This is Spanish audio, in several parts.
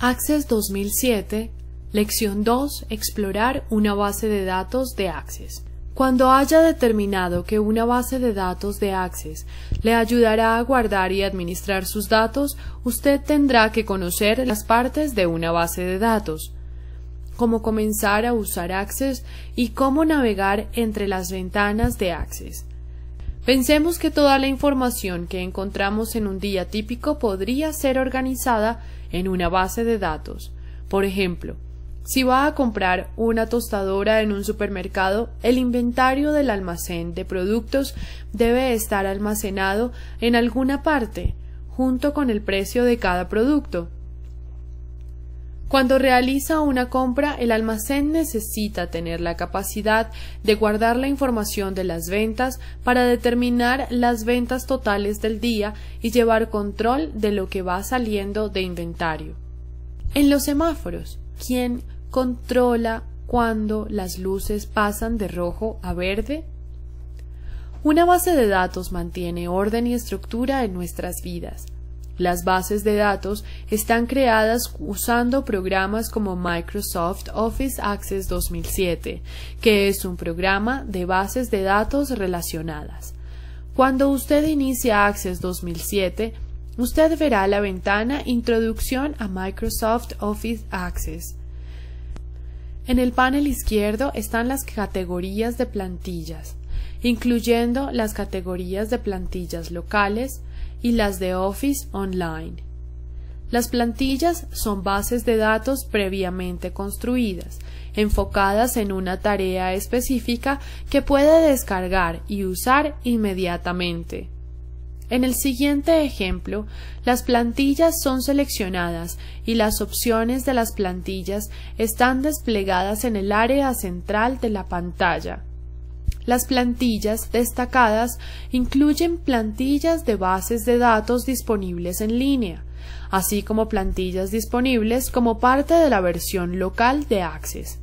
Access 2007, lección 2, explorar una base de datos de Access. Cuando haya determinado que una base de datos de Access le ayudará a guardar y administrar sus datos, usted tendrá que conocer las partes de una base de datos, cómo comenzar a usar Access y cómo navegar entre las ventanas de Access. Pensemos que toda la información que encontramos en un día típico podría ser organizada en una base de datos. Por ejemplo, si va a comprar una tostadora en un supermercado, el inventario del almacén de productos debe estar almacenado en alguna parte, junto con el precio de cada producto. Cuando realiza una compra, el almacén necesita tener la capacidad de guardar la información de las ventas para determinar las ventas totales del día y llevar control de lo que va saliendo de inventario. En los semáforos, ¿quién controla cuando las luces pasan de rojo a verde? Una base de datos mantiene orden y estructura en nuestras vidas. Las bases de datos están creadas usando programas como Microsoft Office Access 2007, que es un programa de bases de datos relacionadas. Cuando usted inicia Access 2007, usted verá la ventana Introducción a Microsoft Office Access. En el panel izquierdo están las categorías de plantillas, incluyendo las categorías de plantillas locales, y las de Office Online. Las plantillas son bases de datos previamente construidas, enfocadas en una tarea específica que puede descargar y usar inmediatamente. En el siguiente ejemplo, las plantillas son seleccionadas y las opciones de las plantillas están desplegadas en el área central de la pantalla. Las plantillas destacadas incluyen plantillas de bases de datos disponibles en línea, así como plantillas disponibles como parte de la versión local de Access.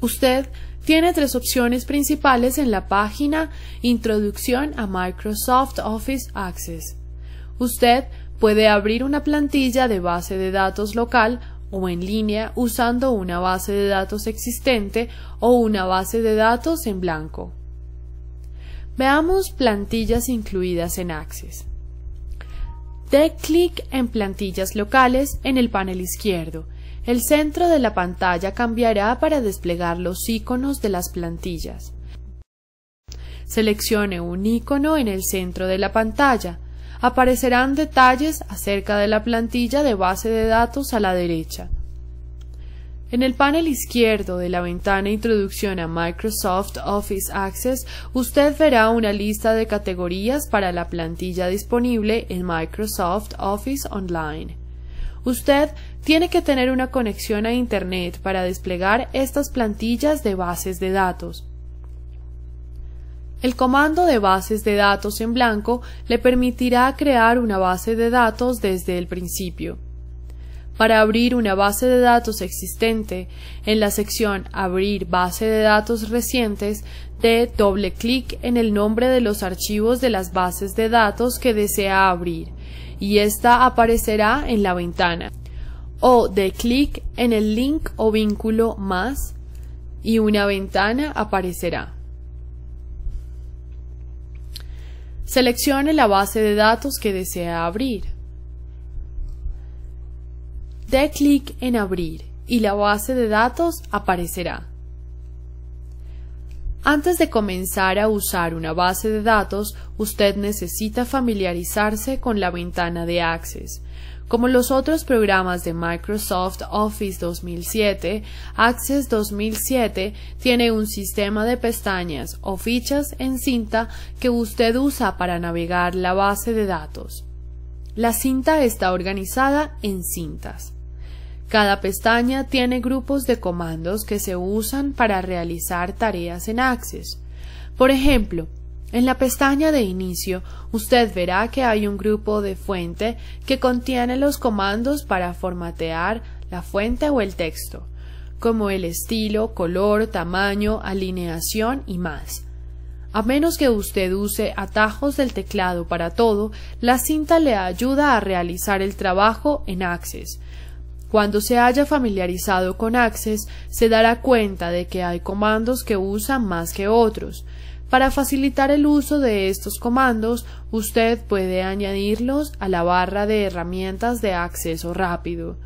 Usted tiene tres opciones principales en la página Introducción a Microsoft Office Access. Usted puede abrir una plantilla de base de datos local o en línea usando una base de datos existente o una base de datos en blanco. Veamos plantillas incluidas en Access. De clic en plantillas locales en el panel izquierdo. El centro de la pantalla cambiará para desplegar los iconos de las plantillas. Seleccione un icono en el centro de la pantalla aparecerán detalles acerca de la plantilla de base de datos a la derecha. En el panel izquierdo de la ventana Introducción a Microsoft Office Access, usted verá una lista de categorías para la plantilla disponible en Microsoft Office Online. Usted tiene que tener una conexión a Internet para desplegar estas plantillas de bases de datos. El comando de bases de datos en blanco le permitirá crear una base de datos desde el principio. Para abrir una base de datos existente, en la sección Abrir base de datos recientes, dé doble clic en el nombre de los archivos de las bases de datos que desea abrir, y esta aparecerá en la ventana. O dé clic en el link o vínculo más, y una ventana aparecerá. Seleccione la base de datos que desea abrir. Dé clic en Abrir y la base de datos aparecerá. Antes de comenzar a usar una base de datos, usted necesita familiarizarse con la ventana de Access. Como los otros programas de Microsoft Office 2007, Access 2007 tiene un sistema de pestañas o fichas en cinta que usted usa para navegar la base de datos. La cinta está organizada en cintas. Cada pestaña tiene grupos de comandos que se usan para realizar tareas en Access. Por ejemplo, en la pestaña de inicio, usted verá que hay un grupo de fuente que contiene los comandos para formatear la fuente o el texto, como el estilo, color, tamaño, alineación y más. A menos que usted use atajos del teclado para todo, la cinta le ayuda a realizar el trabajo en Access. Cuando se haya familiarizado con Access, se dará cuenta de que hay comandos que usa más que otros. Para facilitar el uso de estos comandos, usted puede añadirlos a la barra de herramientas de acceso rápido.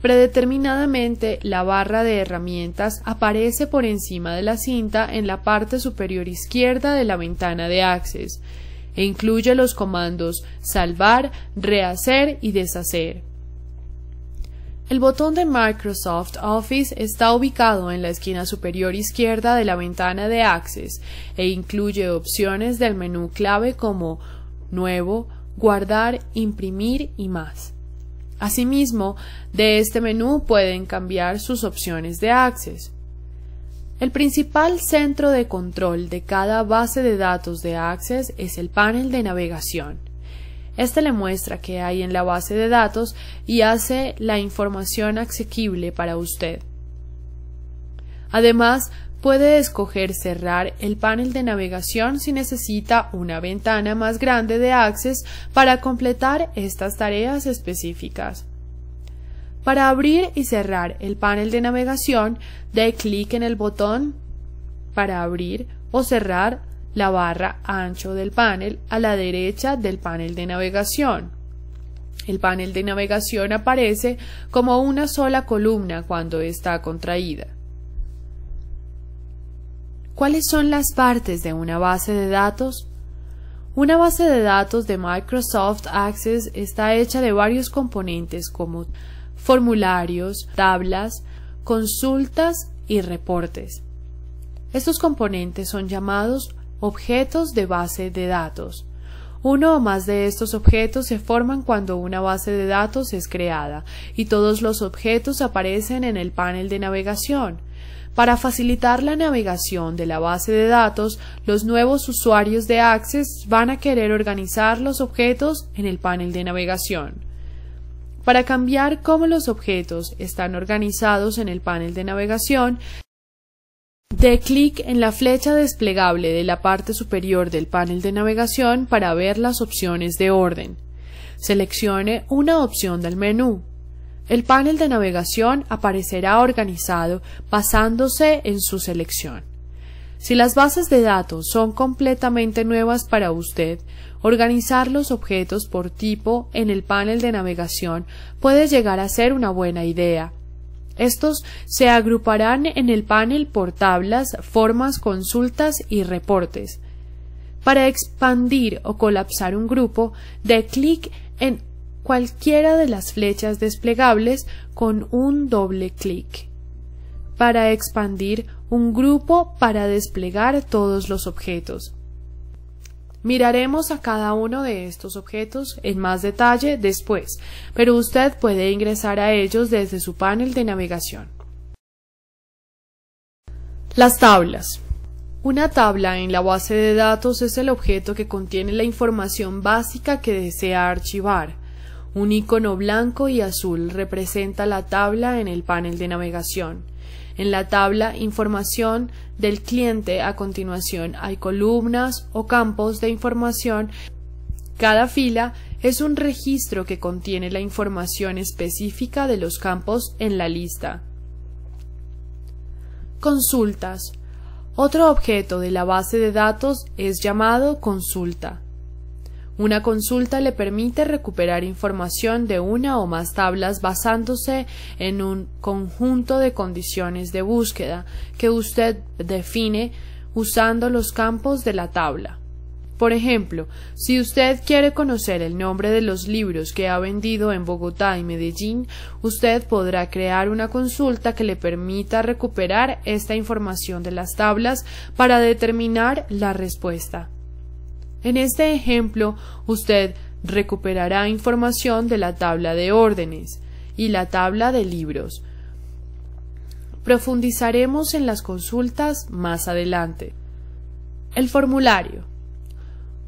Predeterminadamente, la barra de herramientas aparece por encima de la cinta en la parte superior izquierda de la ventana de Access e incluye los comandos salvar, rehacer y deshacer. El botón de Microsoft Office está ubicado en la esquina superior izquierda de la ventana de Access e incluye opciones del menú clave como Nuevo, Guardar, Imprimir y más. Asimismo, de este menú pueden cambiar sus opciones de Access. El principal centro de control de cada base de datos de Access es el panel de navegación. Este le muestra qué hay en la base de datos y hace la información accesible para usted. Además, puede escoger cerrar el panel de navegación si necesita una ventana más grande de Access para completar estas tareas específicas. Para abrir y cerrar el panel de navegación, dé clic en el botón para abrir o cerrar la barra ancho del panel a la derecha del panel de navegación. El panel de navegación aparece como una sola columna cuando está contraída. ¿Cuáles son las partes de una base de datos? Una base de datos de Microsoft Access está hecha de varios componentes como formularios, tablas, consultas y reportes. Estos componentes son llamados Objetos de base de datos. Uno o más de estos objetos se forman cuando una base de datos es creada y todos los objetos aparecen en el panel de navegación. Para facilitar la navegación de la base de datos, los nuevos usuarios de Access van a querer organizar los objetos en el panel de navegación. Para cambiar cómo los objetos están organizados en el panel de navegación, de clic en la flecha desplegable de la parte superior del panel de navegación para ver las opciones de orden. Seleccione una opción del menú. El panel de navegación aparecerá organizado basándose en su selección. Si las bases de datos son completamente nuevas para usted, organizar los objetos por tipo en el panel de navegación puede llegar a ser una buena idea, estos se agruparán en el panel por tablas, formas, consultas y reportes. Para expandir o colapsar un grupo, dé clic en cualquiera de las flechas desplegables con un doble clic. Para expandir un grupo para desplegar todos los objetos. Miraremos a cada uno de estos objetos en más detalle después, pero usted puede ingresar a ellos desde su panel de navegación. Las tablas. Una tabla en la base de datos es el objeto que contiene la información básica que desea archivar. Un icono blanco y azul representa la tabla en el panel de navegación. En la tabla Información del cliente a continuación hay columnas o campos de información. Cada fila es un registro que contiene la información específica de los campos en la lista. Consultas. Otro objeto de la base de datos es llamado consulta. Una consulta le permite recuperar información de una o más tablas basándose en un conjunto de condiciones de búsqueda que usted define usando los campos de la tabla. Por ejemplo, si usted quiere conocer el nombre de los libros que ha vendido en Bogotá y Medellín, usted podrá crear una consulta que le permita recuperar esta información de las tablas para determinar la respuesta. En este ejemplo, usted recuperará información de la tabla de órdenes y la tabla de libros. Profundizaremos en las consultas más adelante. El formulario.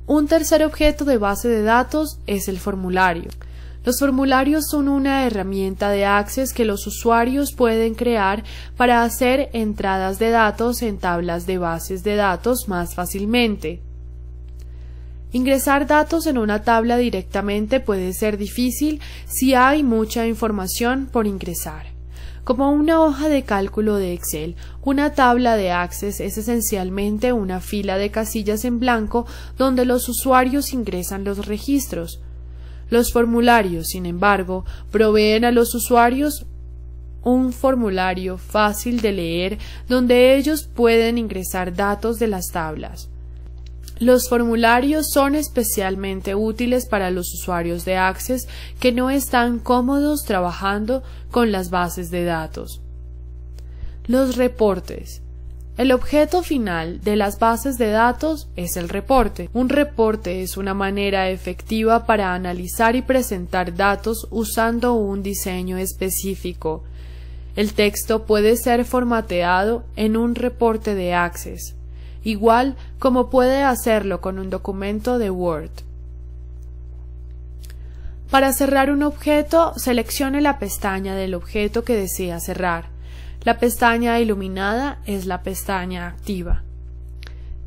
Un tercer objeto de base de datos es el formulario. Los formularios son una herramienta de Access que los usuarios pueden crear para hacer entradas de datos en tablas de bases de datos más fácilmente. Ingresar datos en una tabla directamente puede ser difícil si hay mucha información por ingresar. Como una hoja de cálculo de Excel, una tabla de Access es esencialmente una fila de casillas en blanco donde los usuarios ingresan los registros. Los formularios, sin embargo, proveen a los usuarios un formulario fácil de leer donde ellos pueden ingresar datos de las tablas. Los formularios son especialmente útiles para los usuarios de Access que no están cómodos trabajando con las bases de datos. Los reportes. El objeto final de las bases de datos es el reporte. Un reporte es una manera efectiva para analizar y presentar datos usando un diseño específico. El texto puede ser formateado en un reporte de Access igual como puede hacerlo con un documento de Word. Para cerrar un objeto, seleccione la pestaña del objeto que desea cerrar. La pestaña iluminada es la pestaña activa.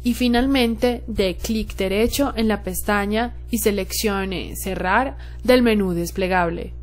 Y finalmente, dé clic derecho en la pestaña y seleccione Cerrar del menú desplegable.